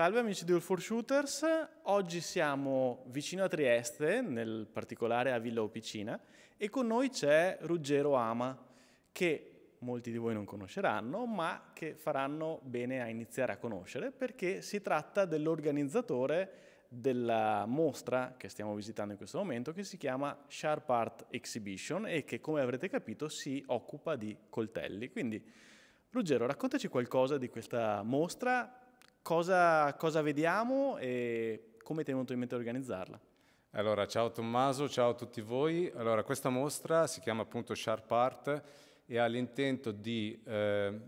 Salve amici di All for Shooters, oggi siamo vicino a Trieste, nel particolare a Villa Opicina, e con noi c'è Ruggero Ama, che molti di voi non conosceranno, ma che faranno bene a iniziare a conoscere, perché si tratta dell'organizzatore della mostra che stiamo visitando in questo momento, che si chiama Sharp Art Exhibition e che, come avrete capito, si occupa di coltelli. Quindi, Ruggero, raccontaci qualcosa di questa mostra, cosa, cosa vediamo e come ti è venuto in mente organizzarla? Allora, ciao Tommaso, ciao a tutti voi. Allora, questa mostra si chiama appunto Sharp Art e ha l'intento di eh,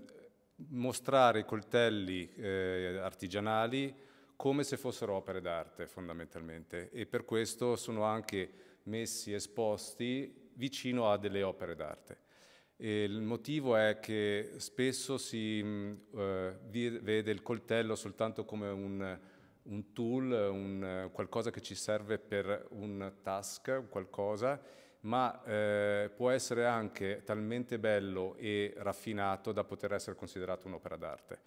mostrare i coltelli eh, artigianali come se fossero opere d'arte fondamentalmente e per questo sono anche messi esposti vicino a delle opere d'arte. E il motivo è che spesso si mh, mm, eh, vede il coltello soltanto come un, un tool, un, qualcosa che ci serve per un task, qualcosa, ma eh, può essere anche talmente bello e raffinato da poter essere considerato un'opera d'arte.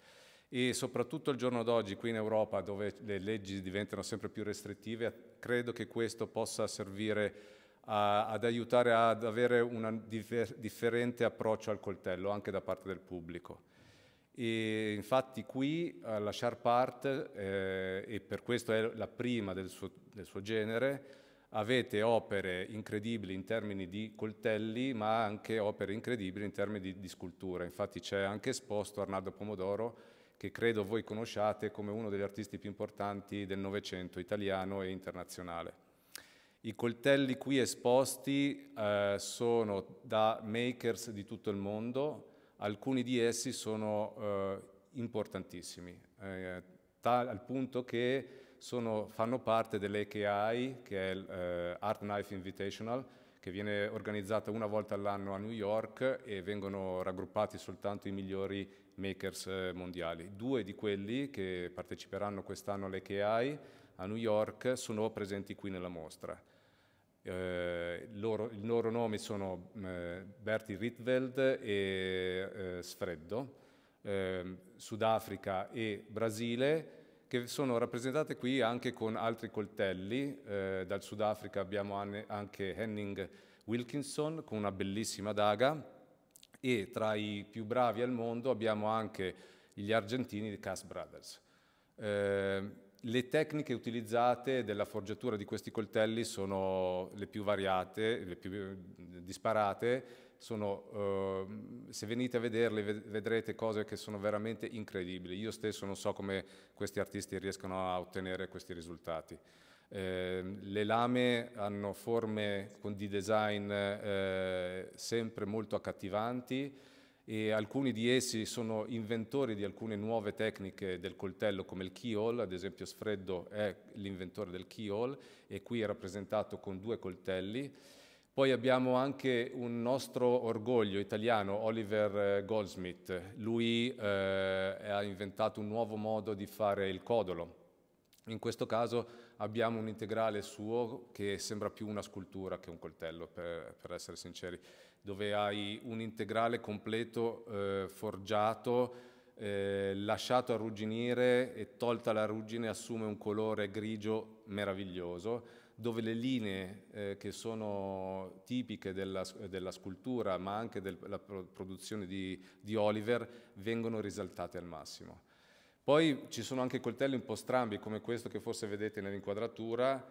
E soprattutto al giorno d'oggi qui in Europa, dove le leggi diventano sempre più restrittive, credo che questo possa servire a, ad aiutare ad avere un differente approccio al coltello anche da parte del pubblico. E infatti qui alla Sharp Art, eh, e per questo è la prima del suo, del suo, genere, avete opere incredibili in termini di coltelli, ma anche opere incredibili in termini di, di scultura. Infatti c'è anche esposto Arnaldo Pomodoro, che credo voi conosciate come uno degli artisti più importanti del Novecento italiano e internazionale. I coltelli qui esposti eh, sono da makers di tutto il mondo, alcuni di essi sono eh, importantissimi, eh, tal, al punto che sono, fanno parte dell'AKI, che è l'Art eh, Knife Invitational, che viene organizzata una volta all'anno a New York e vengono raggruppati soltanto i migliori makers eh, mondiali. Due di quelli che parteciperanno quest'anno all'AKI a New York sono presenti qui nella mostra. Eh, loro, I loro nomi sono eh, Bertie Rietveld e eh, Sfreddo, ehm, Sudafrica e Brasile, che sono rappresentate qui anche con altri coltelli. Eh, dal Sudafrica abbiamo anche Henning Wilkinson con una bellissima daga e tra i più bravi al mondo abbiamo anche gli argentini di Cass Brothers. Ehm, le tecniche utilizzate della forgiatura di questi coltelli sono le più variate, le più eh, disparate, sono, eh, se venite a vederle vedrete cose che sono veramente incredibili. Io stesso non so come questi artisti riescano a ottenere questi risultati. Eh, le lame hanno forme di design eh, sempre molto accattivanti, e alcuni di essi sono inventori di alcune nuove tecniche del coltello come il keyhole, ad esempio Sfreddo è l'inventore del keyhole e qui è rappresentato con due coltelli. Poi abbiamo anche un nostro orgoglio italiano, Oliver eh, Goldsmith. Lui eh, ha inventato un nuovo modo di fare il codolo. In questo caso abbiamo un integrale suo che sembra più una scultura che un coltello, per, per essere sinceri dove hai un integrale completo eh, forgiato, eh, lasciato arrugginire e tolta la ruggine assume un colore grigio meraviglioso, dove le linee eh, che sono tipiche della, della scultura ma anche della produzione di, di Oliver vengono risaltate al massimo. Poi ci sono anche coltelli un po' strambi come questo che forse vedete nell'inquadratura,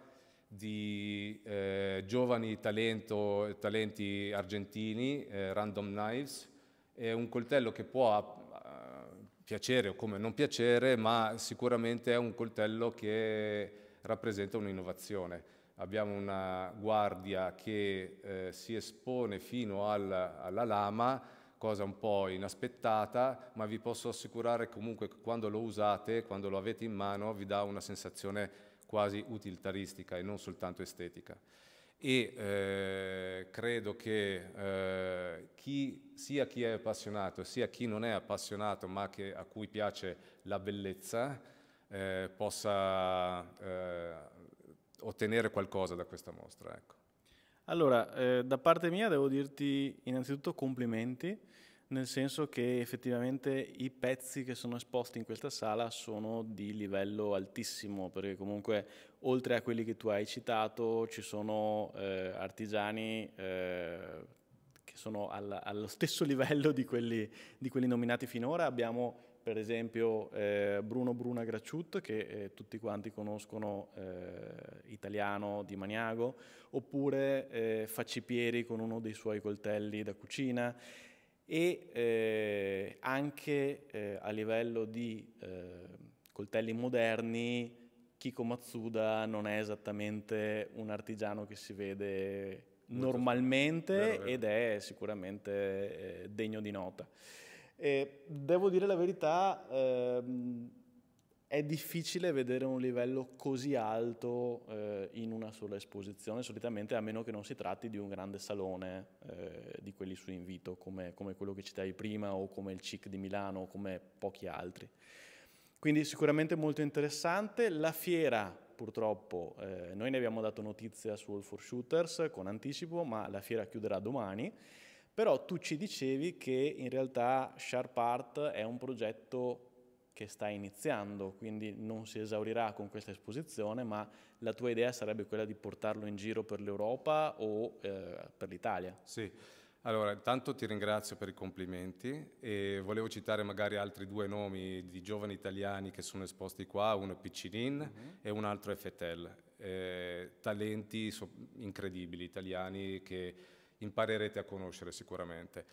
di eh, giovani talento, talenti argentini, eh, Random Knives, è un coltello che può ah, piacere o come non piacere, ma sicuramente è un coltello che rappresenta un'innovazione. Abbiamo una guardia che eh, si espone fino al, alla lama, cosa un po' inaspettata, ma vi posso assicurare comunque che quando lo usate, quando lo avete in mano, vi dà una sensazione quasi utilitaristica e non soltanto estetica. E eh, credo che eh, chi, sia chi è appassionato, sia chi non è appassionato ma che, a cui piace la bellezza, eh, possa eh, ottenere qualcosa da questa mostra. Ecco. Allora, eh, da parte mia devo dirti innanzitutto complimenti nel senso che effettivamente i pezzi che sono esposti in questa sala sono di livello altissimo, perché comunque oltre a quelli che tu hai citato ci sono eh, artigiani eh, che sono alla, allo stesso livello di quelli, di quelli, nominati finora. Abbiamo per esempio eh, Bruno Bruna Graciut, che eh, tutti quanti conoscono, eh, italiano di Maniago, oppure eh, Faccipieri con uno dei suoi coltelli da cucina e eh, anche eh, a livello di eh, coltelli moderni Kiko Matsuda non è esattamente un artigiano che si vede Molto normalmente vero, vero. ed è sicuramente eh, degno di nota. E devo dire la verità, ehm, è difficile vedere un livello così alto eh, in una sola esposizione, solitamente a meno che non si tratti di un grande salone eh, di quelli su invito, come, come, quello che citavi prima o come il CIC di Milano o come pochi altri. Quindi sicuramente molto interessante. La fiera, purtroppo, eh, noi ne abbiamo dato notizia su All for Shooters con anticipo, ma la fiera chiuderà domani. Però tu ci dicevi che in realtà Sharp Art è un progetto che sta iniziando, quindi non si esaurirà con questa esposizione, ma la tua idea sarebbe quella di portarlo in giro per l'Europa o eh, per l'Italia? Sì. Allora, intanto ti ringrazio per i complimenti e volevo citare magari altri due nomi di giovani italiani che sono esposti qua, uno è Piccinin uh mhm. -huh. e un altro è Fetel, eh, talenti incredibili italiani che imparerete a conoscere sicuramente.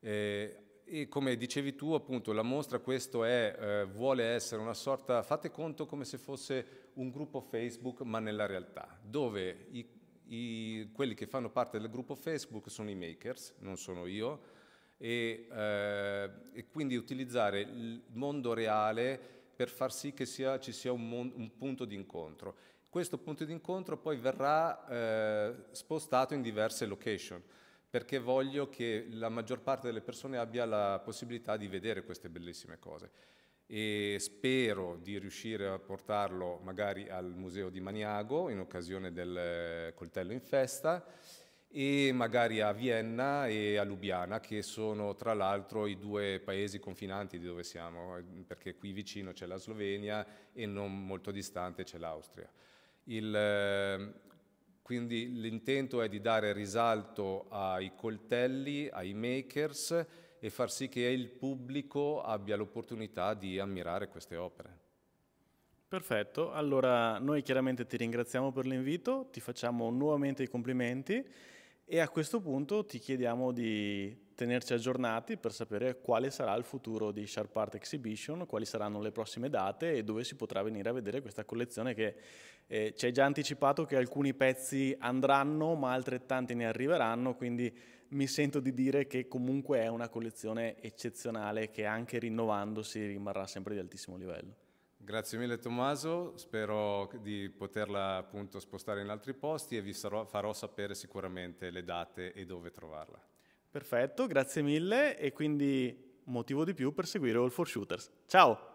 Eh, e come dicevi tu, appunto, la mostra questo è, eh, vuole essere una sorta, fate conto come se fosse un gruppo Facebook, ma nella realtà, dove i, i, quelli che fanno parte del gruppo Facebook sono i makers, non sono io, e, eh, e quindi utilizzare il mondo reale per far sì che sia, ci sia un, mon- un punto di incontro. Questo punto di incontro poi verrà eh, spostato in diverse location perché voglio che la maggior parte delle persone abbia la possibilità di vedere queste bellissime cose e spero di riuscire a portarlo magari al museo di Maniago in occasione del eh, coltello in festa e magari a Vienna e a Lubiana che sono tra l'altro i due paesi confinanti di dove siamo perché qui vicino c'è la Slovenia e non molto distante c'è l'Austria. Il, eh, quindi l'intento è di dare risalto ai coltelli, ai makers e far sì che il pubblico abbia l'opportunità di ammirare queste opere. Perfetto, allora noi chiaramente ti ringraziamo per l'invito, ti facciamo nuovamente i complimenti e a questo punto ti chiediamo di tenerci aggiornati per sapere quale sarà il futuro di Sharp Art Exhibition, quali saranno le prossime date e dove si potrà venire a vedere questa collezione che eh, ci hai già anticipato che alcuni pezzi andranno ma altrettanti ne arriveranno, quindi mi sento di dire che comunque è una collezione eccezionale che anche rinnovandosi rimarrà sempre di altissimo livello. Grazie mille Tommaso, spero di poterla appunto spostare in altri posti e vi farò sapere sicuramente le date e dove trovarla. Perfetto, grazie mille e quindi motivo di più per seguire All 4 Shooters. Ciao!